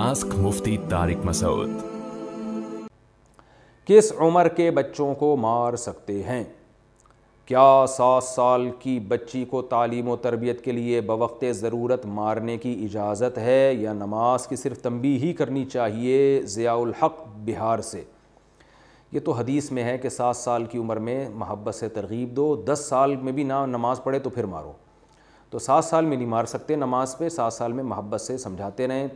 Ask मुफ्ती तारिक मसूद किस उम्र के बच्चों को मार सकते हैं क्या सात साल की बच्ची को तालीम व तरबियत के लिए बवक्त ज़रूरत मारने की इजाज़त है या नमाज की सिर्फ तंबी ही करनी चाहिए ज़ियाउल हक बिहार से ये तो हदीस में है कि सात साल की उम्र में महब्बत से तरगीब दो दस साल में भी ना नमाज़ पढ़े तो फिर मारो तो सात साल में नहीं मार सकते नमाज पे सात साल में महब्बत से समझाते रहें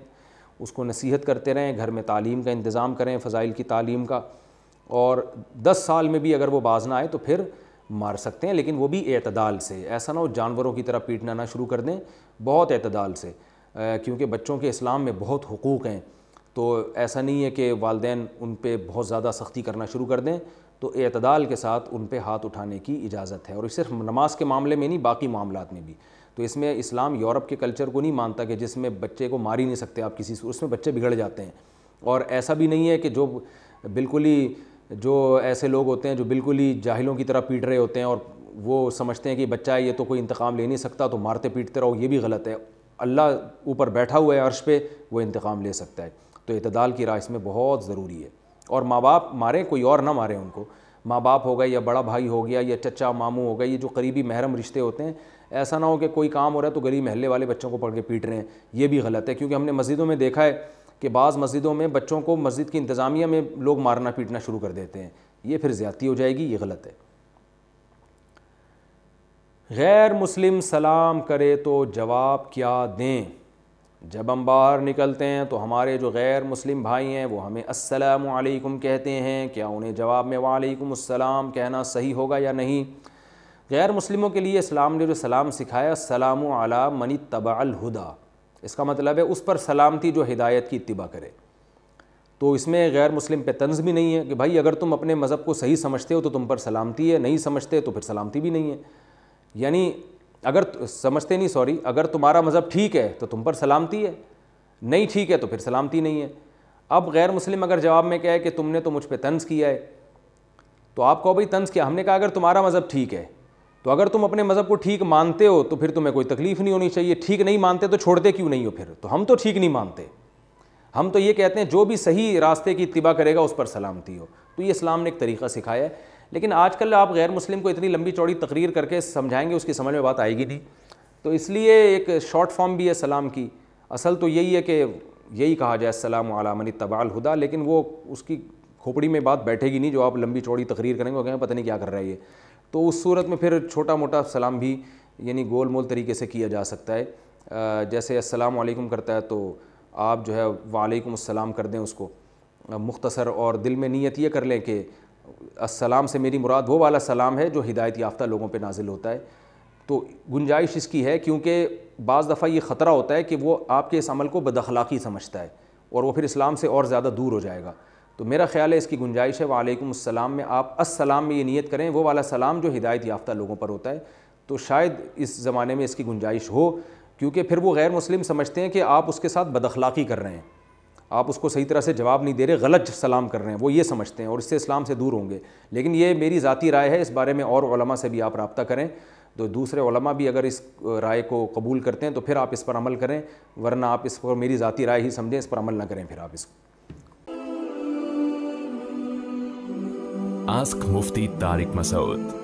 उसको नसीहत करते रहें घर में तालीम का इंतज़ाम करें फ़ज़ाइल की तालीम का और दस साल में भी अगर वो बाज ना आए तो फिर मार सकते हैं लेकिन वो भी अतदाल से ऐसा ना हो जानवरों की तरह पीटना ना शुरू कर दें बहुत अतदाल से क्योंकि बच्चों के इस्लाम में बहुत हकूक़ हैं तो ऐसा नहीं है कि वालदे उन पर बहुत ज़्यादा सख्ती करना शुरू कर दें तो अतदाल के साथ उन पर हाथ उठाने की इजाज़त है और सिर्फ नमाज के मामले में नहीं बाकी मामलों में भी तो इसमें इस्लाम यूरोप के कल्चर को नहीं मानता कि जिसमें बच्चे को मार ही नहीं सकते आप किसी उसमें बच्चे बिगड़ जाते हैं और ऐसा भी नहीं है कि जो बिल्कुल ही जो ऐसे लोग होते हैं जो बिल्कुल ही जाहिलों की तरह पीट रहे होते हैं और वो समझते हैं कि बच्चा है ये तो कोई इंतकाम ले नहीं सकता तो मारते पीटते रहो ये भी गलत है अल्लाह ऊपर बैठा हुआ है अर्श पे वो इंतकाम ले सकता है तो इतदाल की राह इसमें बहुत ज़रूरी है और माँ बाप मारें कोई और ना मारें उनको माँ बाप हो गए या बड़ा भाई हो गया या चचा मामू हो गया ये जो करीबी महरम रिश्ते होते हैं ऐसा ना हो कि कोई काम हो रहा है तो गली महल्ले वाले बच्चों को पढ़ के पीट रहे हैं ये भी गलत है क्योंकि हमने मस्जिदों में देखा है कि बाज़ मस्जिदों में बच्चों को मस्जिद की इंतज़ामिया में लोग मारना पीटना शुरू कर देते हैं ये फिर ज़्यादती हो जाएगी ये गलत है गैर मुस्लिम सलाम करे तो जवाब क्या दें जब हम बाहर निकलते हैं तो हमारे जो गैर मुस्लिम भाई हैं वो हमें अस्सलाम वालेकुम कहते हैं क्या उन्हें जवाब में वालेकुम अस्सलाम कहना सही होगा या नहीं गैर मुस्लिमों के लिए इस्लाम ने जो सलाम सिखाया सलाम आला मनी तबालहुदा इसका मतलब है उस पर सलामती जो हिदायत की इतबा करे तो इसमें गैर मुस्लिम पे तंज भी नहीं है कि भाई अगर तुम अपने मज़हब को सही समझते हो तो तुम पर सलामती है नहीं समझते तो फिर सलामती भी नहीं है यानी अगर समझते नहीं सॉरी अगर तुम्हारा मज़हब ठीक है तो तुम पर सलामती है नहीं ठीक है तो फिर सलामती नहीं है अब गैर मुस्लिम अगर जवाब में कहे कि तुमने तो मुझ पर तंज किया है तो आप कहो भाई तंज किया हमने कहा अगर तुम्हारा मज़हब ठीक है तो अगर तुम अपने मज़हब को ठीक मानते हो तो फिर तुम्हें कोई तकलीफ़ नहीं होनी चाहिए ठीक नहीं मानते तो छोड़ते क्यों नहीं हो फिर तो हम तो ठीक नहीं मानते हम तो ये कहते हैं जो भी सही रास्ते की इतबा करेगा उस पर सलामती हो तो ये इस्लाम ने एक तरीका सिखाया है लेकिन आजकल आप गैर मुस्लिम को इतनी लंबी चौड़ी तकरीर करके समझाएंगे उसकी समझ में बात आएगी नहीं तो इसलिए एक शॉर्ट फॉर्म भी है सलाम की असल तो यही है कि यही कहा जाए सलाम आलामन तबाल हुदा लेकिन वो उसकी खोपड़ी में बात बैठेगी नहीं जो आप लंबी चौड़ी तकरीर करेंगे वो कहें पता नहीं क्या कर रहा है ये तो उस सूरत में फिर छोटा मोटा सलाम भी यानी गोल मोल तरीके से किया जा सकता है जैसे अस्सलाम वालेकुम करता है तो आप जो है वालेकुम अस्सलाम कर दें उसको मुख्तसर और दिल में नीयत ये कर लें कि अस्सलाम से मेरी मुराद वो वाला सलाम है जो हिदायत याफ्ता लोगों पर नाजिल होता है तो गुंजाइश इसकी है क्योंकि बज़ दफ़ा ये ख़तरा होता है कि वो आपके इस अमल को बदखलाक़ी समझता है और वो फिर इस्लाम से और ज़्यादा दूर हो जाएगा तो मेरा ख्याल है इसकी गुंजाइश है वालेकुम अस्सलाम में आप अस्सलाम में ये नीयत करें वो वाला सलाम जो हिदायत याफ्ता लोगों पर होता है तो शायद इस ज़माने में इसकी गुंजाइश हो क्योंकि फिर वो गैर मुस्लिम समझते हैं कि आप उसके साथ बदखलाक़ी कर रहे हैं आप उसको सही तरह से जवाब नहीं दे रहे गलत सलाम कर रहे हैं वो ये समझते हैं और इससे इस्लाम से दूर होंगे लेकिन ये मेरी ज़ाती राय है इस बारे में और उलमा से भी आप रबता करें तो दूसरे उलमा भी अगर इस राय को कबूल करते हैं तो फिर आप इस पर अमल करें वरना आप इस पर मेरी ज़ाती राय ही समझें इस पर अमल ना करें फिर आप इसको Ask Mufti Tariq Masood.